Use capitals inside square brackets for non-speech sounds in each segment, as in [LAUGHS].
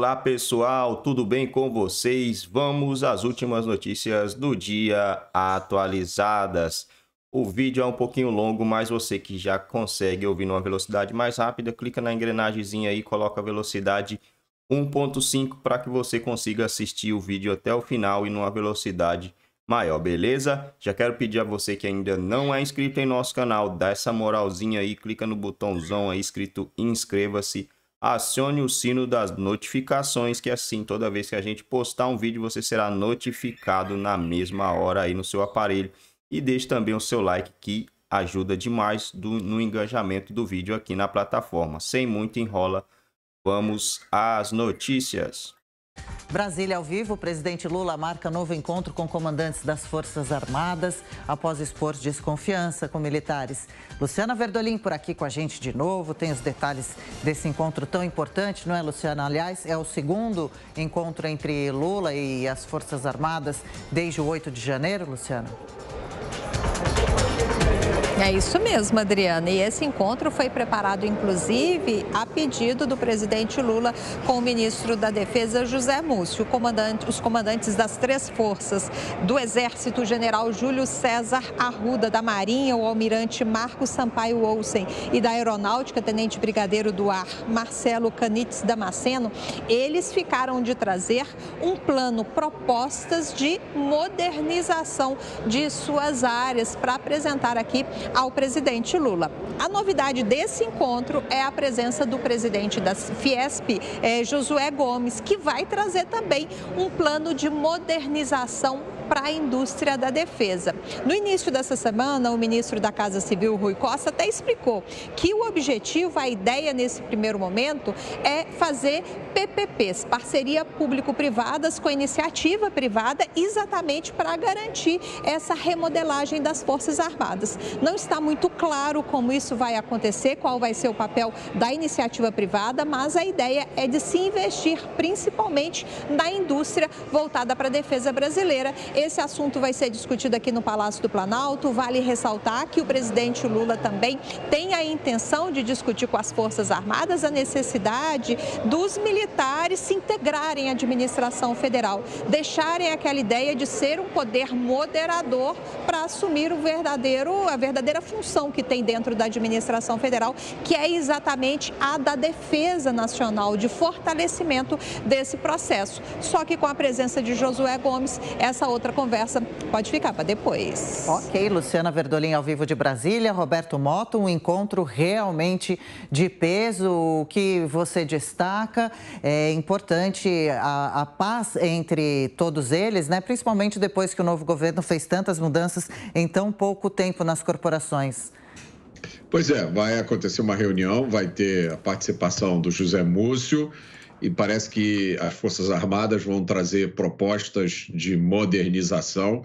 Olá pessoal, tudo bem com vocês? Vamos às últimas notícias do dia atualizadas. O vídeo é um pouquinho longo, mas você que já consegue ouvir numa velocidade mais rápida, clica na engrenagemzinha aí, coloca a velocidade 1.5 para que você consiga assistir o vídeo até o final e numa velocidade maior, beleza? Já quero pedir a você que ainda não é inscrito em nosso canal, dá essa moralzinha aí, clica no botãozão aí escrito inscreva-se acione o sino das notificações, que assim, toda vez que a gente postar um vídeo, você será notificado na mesma hora aí no seu aparelho. E deixe também o seu like, que ajuda demais do, no engajamento do vídeo aqui na plataforma. Sem muito enrola, vamos às notícias. Brasília ao vivo, o presidente Lula marca novo encontro com comandantes das Forças Armadas após expor desconfiança com militares. Luciana Verdolim por aqui com a gente de novo, tem os detalhes desse encontro tão importante, não é, Luciana? Aliás, é o segundo encontro entre Lula e as Forças Armadas desde o 8 de janeiro, Luciana? É isso mesmo, Adriana. E esse encontro foi preparado, inclusive, a pedido do presidente Lula com o ministro da Defesa, José Múcio. Comandante, os comandantes das três forças, do Exército, general Júlio César Arruda, da Marinha, o almirante Marcos Sampaio Olsen e da Aeronáutica, tenente brigadeiro do ar Marcelo Canites Damasceno, eles ficaram de trazer um plano, propostas de modernização de suas áreas para apresentar aqui ao presidente Lula. A novidade desse encontro é a presença do presidente da Fiesp, eh, Josué Gomes, que vai trazer também um plano de modernização para a indústria da defesa. No início dessa semana, o ministro da Casa Civil, Rui Costa, até explicou que o objetivo, a ideia nesse primeiro momento é fazer PPPs, parceria público-privadas com iniciativa privada, exatamente para garantir essa remodelagem das Forças Armadas. Não está muito claro como isso vai acontecer, qual vai ser o papel da iniciativa privada, mas a ideia é de se investir principalmente na indústria voltada para a defesa brasileira. Esse assunto vai ser discutido aqui no Palácio do Planalto. Vale ressaltar que o presidente Lula também tem a intenção de discutir com as Forças Armadas a necessidade dos militares se integrarem à administração federal, deixarem aquela ideia de ser um poder moderador para assumir o verdadeiro, a verdadeira função que tem dentro da administração federal, que é exatamente a da defesa nacional, de fortalecimento desse processo. Só que com a presença de Josué Gomes, essa outra outra conversa pode ficar para depois. Ok, Luciana Verdolim ao vivo de Brasília, Roberto Moto, um encontro realmente de peso. O que você destaca é importante a, a paz entre todos eles, né? principalmente depois que o novo governo fez tantas mudanças em tão pouco tempo nas corporações. Pois é, vai acontecer uma reunião, vai ter a participação do José Múcio e parece que as Forças Armadas vão trazer propostas de modernização.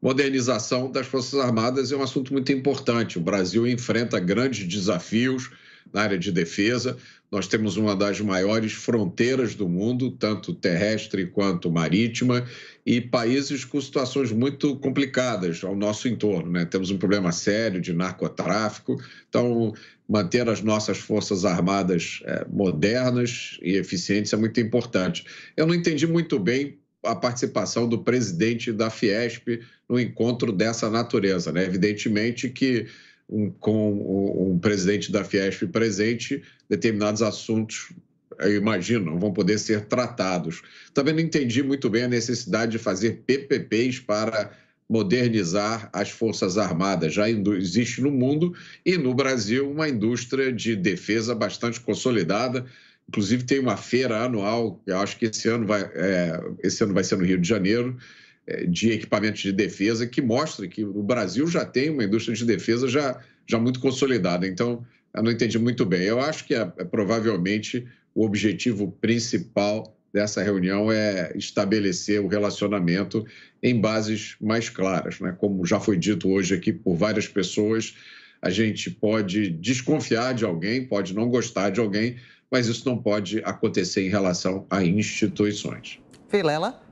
Modernização das Forças Armadas é um assunto muito importante. O Brasil enfrenta grandes desafios na área de defesa. Nós temos uma das maiores fronteiras do mundo, tanto terrestre quanto marítima, e países com situações muito complicadas ao nosso entorno. Né? Temos um problema sério de narcotráfico. Então, manter as nossas forças armadas é, modernas e eficientes é muito importante. Eu não entendi muito bem a participação do presidente da Fiesp no encontro dessa natureza. Né? Evidentemente que um, com um presidente da Fiesp presente, determinados assuntos, eu imagino, não vão poder ser tratados. Também não entendi muito bem a necessidade de fazer PPPs para modernizar as Forças Armadas. Já existe no mundo e no Brasil uma indústria de defesa bastante consolidada. Inclusive tem uma feira anual, eu acho que esse ano vai, é, esse ano vai ser no Rio de Janeiro, é, de equipamentos de defesa que mostra que o Brasil já tem uma indústria de defesa já, já muito consolidada. Então, eu não entendi muito bem. Eu acho que é, é provavelmente o objetivo principal dessa reunião é estabelecer o relacionamento em bases mais claras. Né? Como já foi dito hoje aqui por várias pessoas, a gente pode desconfiar de alguém, pode não gostar de alguém, mas isso não pode acontecer em relação a instituições. Filela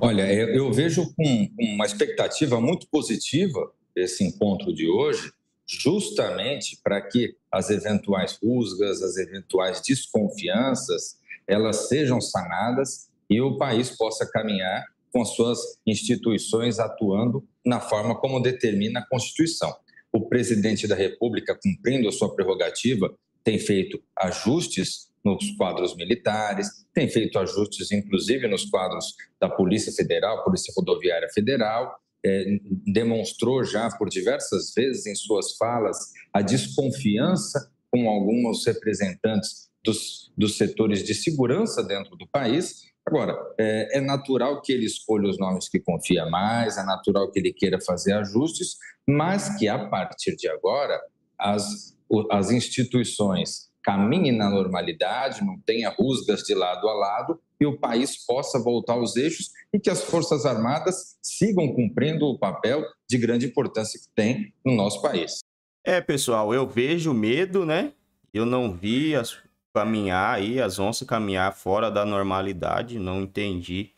Olha, eu vejo com uma expectativa muito positiva esse encontro de hoje, justamente para que as eventuais rusgas, as eventuais desconfianças, elas sejam sanadas e o país possa caminhar com suas instituições atuando na forma como determina a Constituição. O presidente da República, cumprindo a sua prerrogativa, tem feito ajustes nos quadros militares, tem feito ajustes, inclusive, nos quadros da Polícia Federal, Polícia Rodoviária Federal, é, demonstrou já por diversas vezes em suas falas a desconfiança com alguns representantes dos, dos setores de segurança dentro do país. Agora, é, é natural que ele escolha os nomes que confia mais, é natural que ele queira fazer ajustes, mas que a partir de agora as, as instituições caminhe na normalidade, não tenha rusgas de lado a lado e o país possa voltar aos eixos e que as Forças Armadas sigam cumprindo o papel de grande importância que tem no nosso país. É, pessoal, eu vejo medo, né? Eu não vi as caminhar aí, as onças caminhar fora da normalidade, não entendi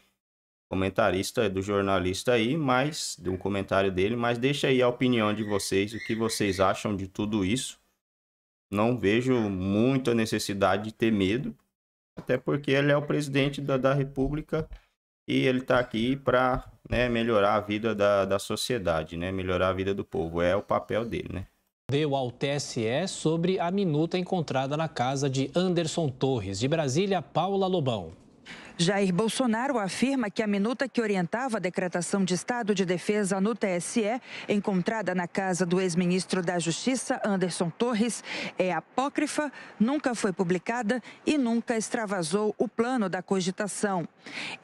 comentarista é do jornalista aí, mas de um comentário dele, mas deixa aí a opinião de vocês, o que vocês acham de tudo isso não vejo muita necessidade de ter medo, até porque ele é o presidente da, da República e ele está aqui para né, melhorar a vida da, da sociedade, né, melhorar a vida do povo. É o papel dele, né? Deu ao TSE sobre a minuta encontrada na casa de Anderson Torres. De Brasília, Paula Lobão. Jair Bolsonaro afirma que a minuta que orientava a decretação de estado de defesa no TSE, encontrada na casa do ex-ministro da Justiça, Anderson Torres, é apócrifa, nunca foi publicada e nunca extravasou o plano da cogitação.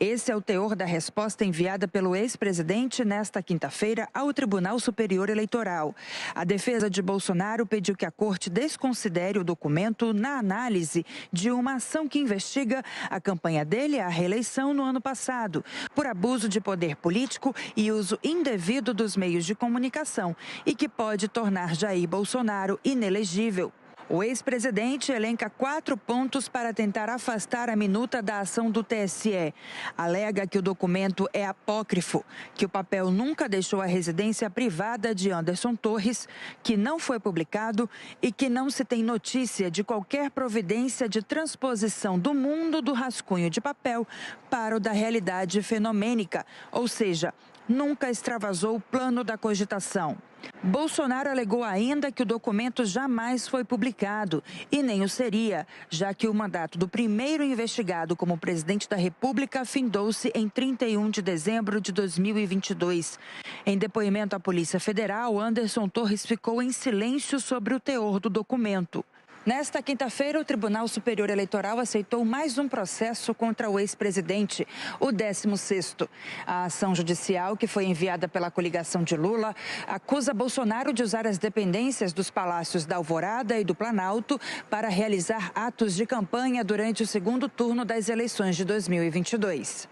Esse é o teor da resposta enviada pelo ex-presidente nesta quinta-feira ao Tribunal Superior Eleitoral. A defesa de Bolsonaro pediu que a corte desconsidere o documento na análise de uma ação que investiga a campanha dele à reeleição no ano passado, por abuso de poder político e uso indevido dos meios de comunicação, e que pode tornar Jair Bolsonaro inelegível. O ex-presidente elenca quatro pontos para tentar afastar a minuta da ação do TSE. Alega que o documento é apócrifo, que o papel nunca deixou a residência privada de Anderson Torres, que não foi publicado e que não se tem notícia de qualquer providência de transposição do mundo do rascunho de papel para o da realidade fenomênica, ou seja, nunca extravasou o plano da cogitação. Bolsonaro alegou ainda que o documento jamais foi publicado e nem o seria, já que o mandato do primeiro investigado como presidente da República findou-se em 31 de dezembro de 2022. Em depoimento à Polícia Federal, Anderson Torres ficou em silêncio sobre o teor do documento. Nesta quinta-feira, o Tribunal Superior Eleitoral aceitou mais um processo contra o ex-presidente, o 16º. A ação judicial, que foi enviada pela coligação de Lula, acusa Bolsonaro de usar as dependências dos palácios da Alvorada e do Planalto para realizar atos de campanha durante o segundo turno das eleições de 2022.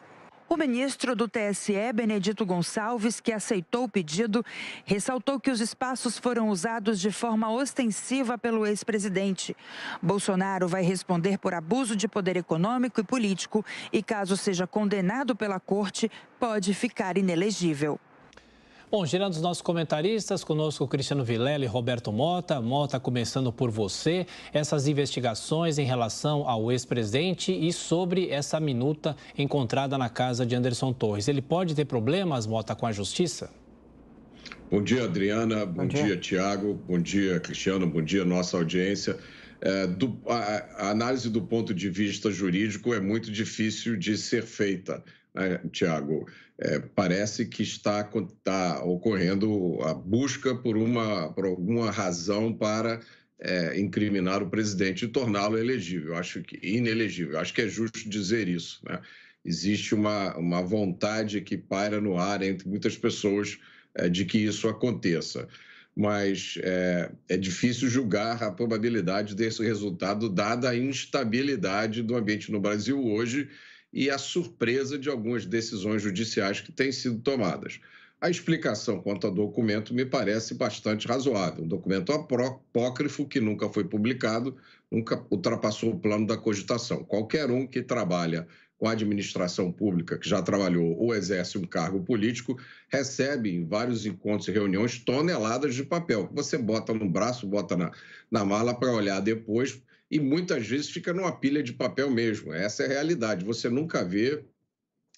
O ministro do TSE, Benedito Gonçalves, que aceitou o pedido, ressaltou que os espaços foram usados de forma ostensiva pelo ex-presidente. Bolsonaro vai responder por abuso de poder econômico e político e, caso seja condenado pela corte, pode ficar inelegível. Bom, girando os nossos comentaristas, conosco Cristiano Vilela e Roberto Mota. Mota, começando por você, essas investigações em relação ao ex-presidente e sobre essa minuta encontrada na casa de Anderson Torres. Ele pode ter problemas, Mota, com a justiça? Bom dia, Adriana. Bom, bom dia. dia, Tiago. Bom dia, Cristiano. Bom dia, nossa audiência. É, do, a, a análise do ponto de vista jurídico é muito difícil de ser feita né, Tiago? É, parece que está, está, ocorrendo a busca por, uma, por alguma razão para é, incriminar o presidente e torná-lo elegível. Acho que inelegível. Acho que é justo dizer isso. Né? Existe uma, uma vontade que paira no ar entre muitas pessoas é, de que isso aconteça mas é, é, difícil julgar a probabilidade desse resultado, dada a instabilidade do ambiente no Brasil hoje e a surpresa de algumas decisões judiciais que têm sido tomadas. A explicação quanto ao documento me parece bastante razoável. Um documento apócrifo que nunca foi publicado, nunca ultrapassou o plano da cogitação. Qualquer um que trabalha com a administração pública, que já trabalhou ou exerce um cargo político, recebe em vários encontros e reuniões toneladas de papel que você bota no braço, bota na, na mala para olhar depois, e muitas vezes fica numa pilha de papel mesmo. Essa é a realidade. Você nunca vê.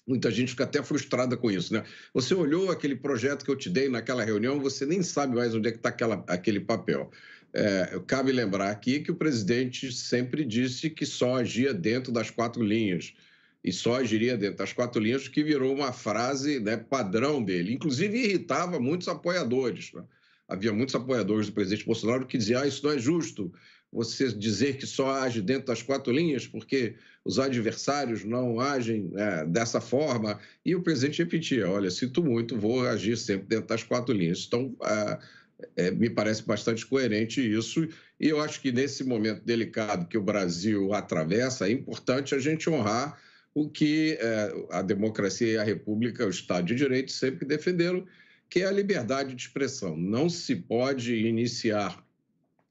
Muita gente fica até frustrada com isso, né? Você olhou aquele projeto que eu te dei naquela reunião, você nem sabe mais onde é que está aquele papel. É, cabe lembrar aqui que o presidente sempre disse que só agia dentro das quatro linhas e só agiria dentro das quatro linhas, que virou uma frase né, padrão dele. Inclusive, irritava muitos apoiadores. Né? Havia muitos apoiadores do presidente Bolsonaro que diziam: ah, isso não é justo, você dizer que só age dentro das quatro linhas, porque os adversários não agem é, dessa forma. E o presidente repetia: olha, sinto muito, vou agir sempre dentro das quatro linhas. Então, é, me parece bastante coerente isso. E eu acho que nesse momento delicado que o Brasil atravessa, é importante a gente honrar o que é, a democracia e a república, o Estado de Direito, sempre defenderam, que é a liberdade de expressão. Não se pode iniciar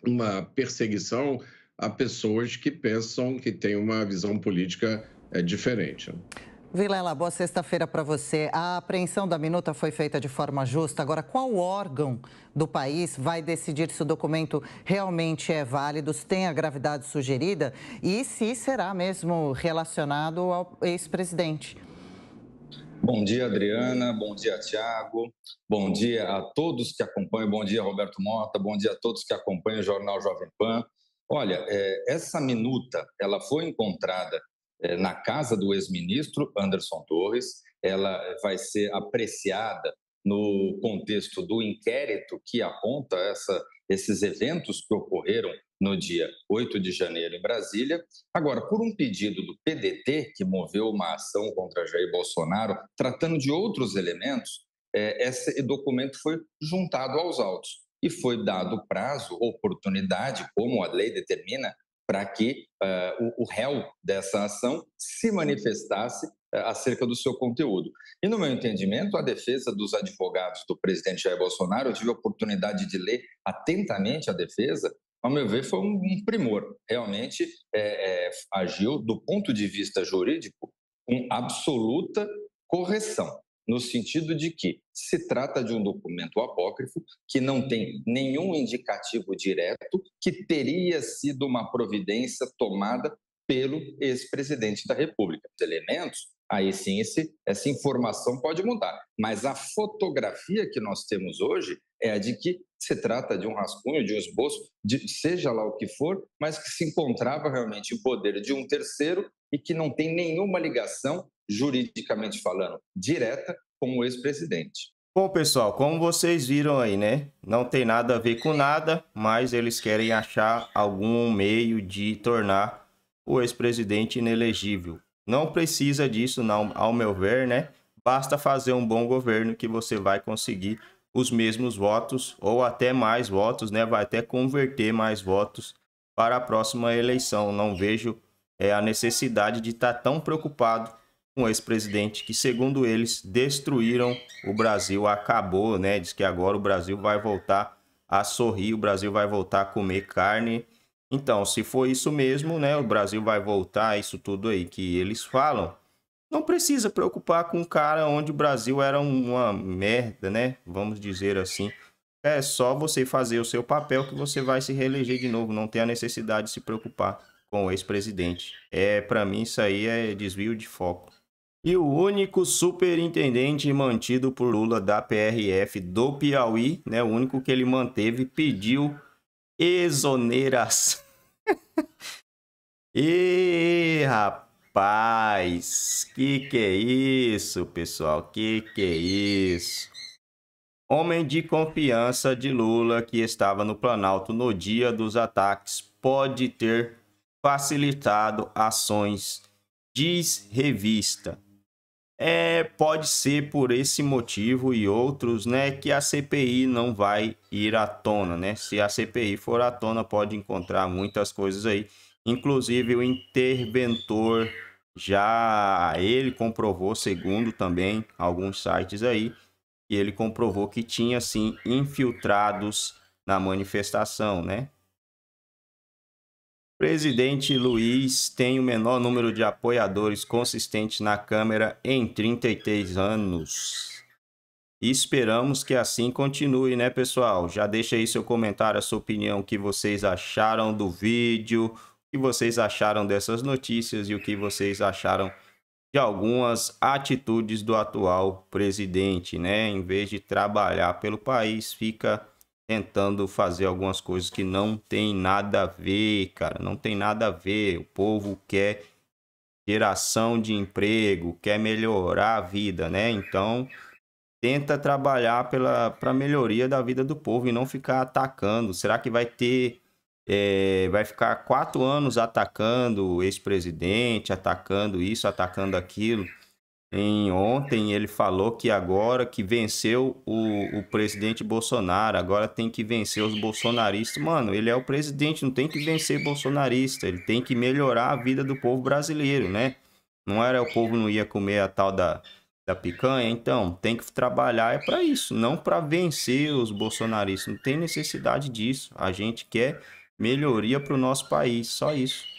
uma perseguição a pessoas que pensam que têm uma visão política é, diferente. Né? Vilela, boa sexta-feira para você. A apreensão da minuta foi feita de forma justa. Agora, qual órgão do país vai decidir se o documento realmente é válido, se tem a gravidade sugerida e se será mesmo relacionado ao ex-presidente? Bom dia, Adriana. Bom dia, Tiago. Bom dia a todos que acompanham. Bom dia, Roberto Mota. Bom dia a todos que acompanham o Jornal Jovem Pan. Olha, é, essa minuta ela foi encontrada é, na casa do ex-ministro Anderson Torres. Ela vai ser apreciada no contexto do inquérito que aponta essa, esses eventos que ocorreram no dia 8 de janeiro em Brasília. Agora, por um pedido do PDT, que moveu uma ação contra Jair Bolsonaro, tratando de outros elementos, é, esse documento foi juntado aos autos e foi dado prazo, oportunidade, como a lei determina, para que uh, o, o, réu dessa ação se manifestasse uh, acerca do seu conteúdo. E, no meu entendimento, a defesa dos advogados do presidente Jair Bolsonaro, eu tive a oportunidade de ler atentamente a defesa, ao meu ver, foi um, primor. Realmente é, é, agiu, do ponto de vista jurídico, com absoluta correção, no sentido de que se trata de um documento apócrifo que não tem nenhum indicativo direto que teria sido uma providência tomada pelo ex-presidente da República. Os elementos aí sim esse, essa informação pode mudar. Mas a fotografia que nós temos hoje é a de que se trata de um rascunho, de um esboço, de seja lá o que for, mas que se encontrava realmente em poder de um terceiro e que não tem nenhuma ligação, juridicamente falando, direta com o ex-presidente. Bom, pessoal, como vocês viram aí, né? Não tem nada a ver com nada, mas eles querem achar algum meio de tornar o ex-presidente inelegível. Não precisa disso, não, ao meu ver, né? Basta fazer um bom governo que você vai conseguir os mesmos votos ou até mais votos, né? Vai até converter mais votos para a próxima eleição. Não vejo é, a necessidade de estar tá tão preocupado com o ex-presidente que, segundo eles, destruíram o Brasil, acabou, né? Diz que agora o Brasil vai voltar a sorrir, o Brasil vai voltar a comer carne então, se for isso mesmo, né, o Brasil vai voltar, isso tudo aí que eles falam, não precisa preocupar com o cara onde o Brasil era uma merda, né? Vamos dizer assim. É só você fazer o seu papel que você vai se reeleger de novo, não tem a necessidade de se preocupar com o ex-presidente. É, para mim isso aí é desvio de foco. E o único superintendente mantido por Lula da PRF do Piauí, né, o único que ele manteve, pediu Exoneras. [LAUGHS] e rapaz, que que é isso, pessoal? Que que é isso? Homem de confiança de Lula que estava no Planalto no dia dos ataques pode ter facilitado ações, diz revista. É, pode ser por esse motivo e outros, né, que a CPI não vai ir à tona, né? Se a CPI for à tona, pode encontrar muitas coisas aí, inclusive o interventor já ele comprovou, segundo também alguns sites aí, ele comprovou que tinha sim infiltrados na manifestação, né? Presidente Luiz tem o menor número de apoiadores consistentes na Câmara em 33 anos. esperamos que assim continue, né, pessoal? Já deixa aí seu comentário, a sua opinião, o que vocês acharam do vídeo, o que vocês acharam dessas notícias e o que vocês acharam de algumas atitudes do atual presidente, né? Em vez de trabalhar pelo país, fica tentando fazer algumas coisas que não tem nada a ver, cara, não tem nada a ver. O povo quer geração de emprego, quer melhorar a vida, né? Então, tenta trabalhar pela pra melhoria da vida do povo e não ficar atacando. Será que vai ter é, vai ficar quatro anos atacando o ex-presidente, atacando isso, atacando aquilo? Em ontem ele falou que agora que venceu o, o presidente Bolsonaro, agora tem que vencer os bolsonaristas. Mano, ele é o presidente, não tem que vencer bolsonarista, ele tem que melhorar a vida do povo brasileiro, né? Não era o povo não ia comer a tal da, da picanha, então tem que trabalhar é para isso, não para vencer os bolsonaristas. Não tem necessidade disso. A gente quer melhoria para o nosso país, só isso.